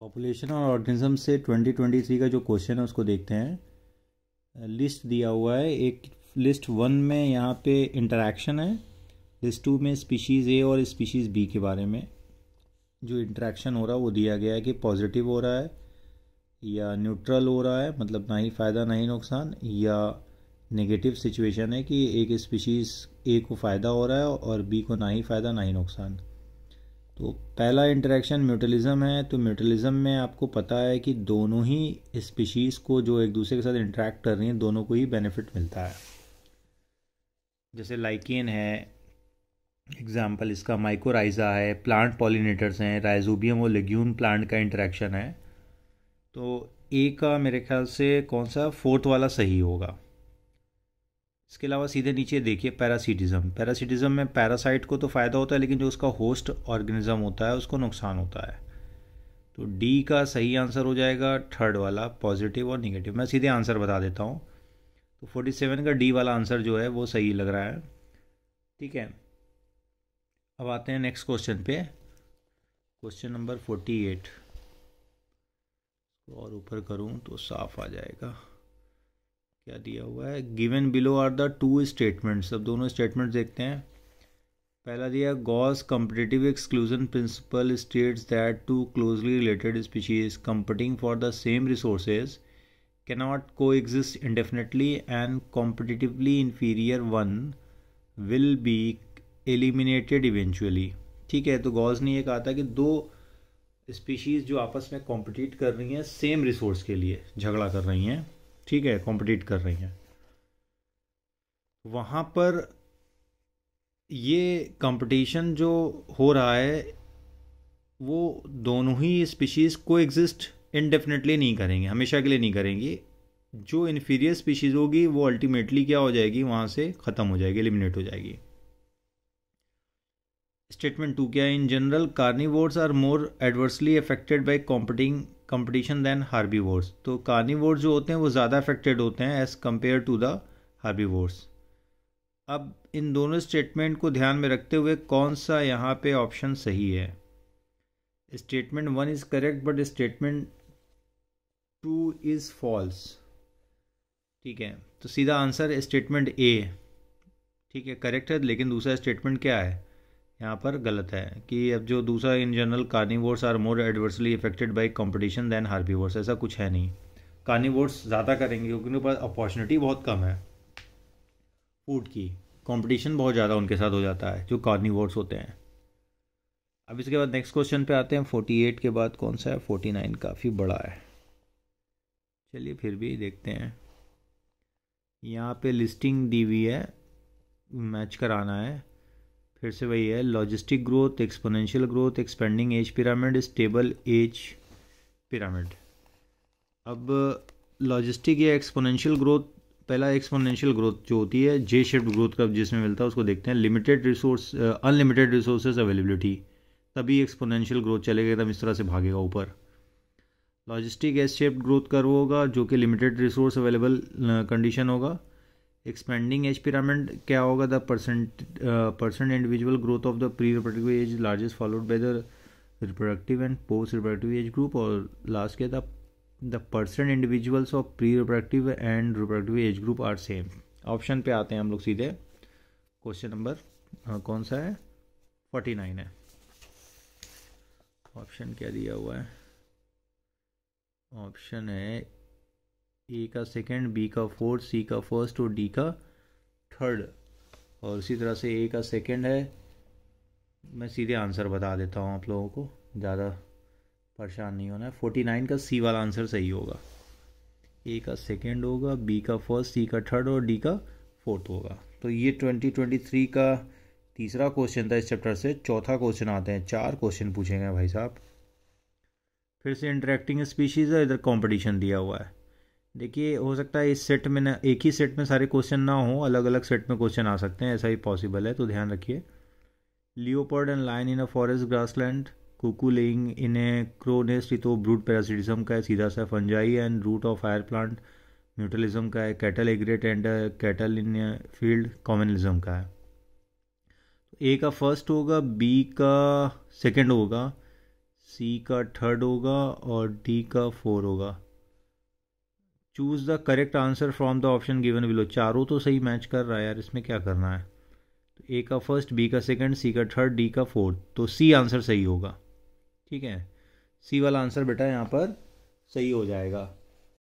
population और organism से 2023 का जो क्वेश्चन है उसको देखते हैं लिस्ट दिया हुआ है एक लिस्ट वन में यहाँ पे इंटरेक्शन है लिस्ट टू में स्पीशीज़ ए और स्पीशीज़ बी के बारे में जो इंटरेक्शन हो रहा है वो दिया गया है कि पॉजिटिव हो रहा है या न्यूट्रल हो रहा है मतलब ना ही फ़ायदा ना ही नुकसान या नेगेटिव सिचुएशन है कि एक स्पीशीज़ ए को फ़ायदा हो रहा है और बी को ना ही फ़ायदा ना ही नुकसान तो पहला इंटरेक्शन म्यूटलिज्म है तो म्यूटलिज्म में आपको पता है कि दोनों ही स्पीशीज़ को जो एक दूसरे के साथ इंटरेक्ट कर रही हैं दोनों को ही बेनिफिट मिलता है जैसे लाइकिन है एग्ज़ाम्पल इसका माइकोराइज़ा है प्लांट पॉलिनेटर्स हैं राइजोबियम और लेग्यून प्लांट का इंटरेक्शन है तो ए का मेरे ख्याल से कौन सा फोर्थ वाला सही होगा इसके अलावा सीधे नीचे देखिए पैरासिटिज्म पैरासिटिज्म में पैरासाइट को तो फ़ायदा होता है लेकिन जो उसका होस्ट ऑर्गेनिज्म होता है उसको नुकसान होता है तो डी का सही आंसर हो जाएगा थर्ड वाला पॉजिटिव और निगेटिव मैं सीधे आंसर बता देता हूँ तो फोर्टी सेवन का डी वाला आंसर जो है वो सही लग रहा है ठीक है अब आते हैं नेक्स्ट क्वेश्चन पे क्वेश्चन नंबर फोर्टी एट और ऊपर करूँ तो साफ आ जाएगा क्या दिया हुआ है given below are the two statements अब दोनों स्टेटमेंट देखते हैं पहला दिया Gause competitive exclusion principle states that two closely related species competing for the same resources coexist indefinitely and competitively inferior one will be eliminated eventually ठीक है तो gauge ने यह कहा था कि दो स्पीशीज़ जो आपस में कॉम्पिटिट कर रही हैं सेम रिसोर्स के लिए झगड़ा कर रही हैं ठीक है कॉम्पिटिट कर रही हैं वहाँ पर ये कंपटीशन जो हो रहा है वो दोनों ही स्पीशीज़ को एग्जिस्ट इनडेफिनेटली नहीं करेंगे हमेशा के लिए नहीं करेंगी जो इन्फीरियर स्पीशीज़ होगी वो अल्टीमेटली क्या हो जाएगी वहाँ से ख़त्म हो जाएगी एलिमिनेट हो जाएगी स्टेटमेंट टू क्या है in general carnivores are more adversely affected by competing competition than herbi तो कार्निवोर्स जो होते हैं वो ज़्यादा अफेक्टेड होते हैं as compare to the herbi अब इन दोनों स्टेटमेंट को ध्यान में रखते हुए कौन सा यहाँ पे ऑप्शन सही है statement one is correct but statement two is false ठीक है तो सीधा आंसर स्टेटमेंट ए ठीक है करेक्ट है लेकिन दूसरा स्टेटमेंट क्या है यहाँ पर गलत है कि अब जो दूसरा in general carnivores are more adversely affected by competition than herbivores ऐसा कुछ है नहीं कार्निवोर्स ज़्यादा करेंगे क्योंकि उनके पास अपॉर्चुनिटी बहुत कम है फूड की कंपटीशन बहुत ज़्यादा उनके साथ हो जाता है जो कार्निवोर्स होते हैं अब इसके बाद नेक्स्ट क्वेश्चन पे आते हैं फोर्टी एट के बाद कौन सा है फोर्टी नाइन काफ़ी बड़ा है चलिए फिर भी देखते हैं यहाँ पे लिस्टिंग दी हुई है मैच कराना है फिर से वही है logistic growth exponential growth expanding age pyramid stable age pyramid अब लॉजिस्टिक या एक्सपोनेंशियल ग्रोथ पहला एक्सपोनेंशियल ग्रोथ जो होती है जे शेप्ड ग्रोथ का जिसमें मिलता है उसको देखते हैं limited resource unlimited resources availability तभी एक्सपोनेंशियल ग्रोथ चलेगा एकदम इस तरह से भागेगा ऊपर logistic S shaped growth curve होगा जो कि लिमिटेड रिसोर्स अवेलेबल कंडीशन होगा एक्सपेंडिंग एज पिरामिड क्या होगा the percent percent individual growth of the pre reproductive age largest followed by the reproductive and post reproductive age group और लास्ट क्या था the percent individuals of pre reproductive and reproductive age group are same option पे आते हैं हम लोग सीधे क्वेश्चन नंबर uh, कौन सा है फोर्टी नाइन है ऑप्शन क्या दिया हुआ है ऑप्शन है ए का सेकेंड बी का फोर्थ सी का फर्स्ट और डी का थर्ड और इसी तरह से ए का सेकेंड है मैं सीधे आंसर बता देता हूँ आप लोगों को ज़्यादा परेशान नहीं होना है फोर्टी नाइन का सी वाला आंसर सही होगा ए का सेकेंड होगा बी का फर्स्ट सी का थर्ड और डी का फोर्थ होगा तो ये ट्वेंटी ट्वेंटी थ्री का तीसरा क्वेश्चन था इस चैप्टर से चौथा क्वेश्चन आते हैं चार क्वेश्चन पूछेंगे भाई साहब फिर से इंटरेक्टिंग स्पीशीज़ है इधर कॉम्पिटिशन दिया हुआ है देखिए हो सकता है इस सेट में ना एक ही सेट में सारे क्वेश्चन ना हो अलग अलग सेट में क्वेश्चन आ सकते हैं ऐसा ही पॉसिबल है तो ध्यान रखिए leopard and lion in a forest grass cuckoo laying in a crow nest तो ब्रूड पैरासिटिज्म का है सीधा सा fungi and root of fire plant mutualism का है cattle egret and cattle in field commensalism का है ए का फर्स्ट होगा बी का सेकेंड होगा सी का थर्ड होगा और डी का फोर होगा choose the correct answer from the option given below चारों तो सही मैच कर रहा है यार इसमें क्या करना है तो ए का फर्स्ट बी का सेकंड सी का थर्ड डी का फोर्थ तो सी आंसर सही होगा ठीक है सी वाला आंसर बेटा यहाँ पर सही हो जाएगा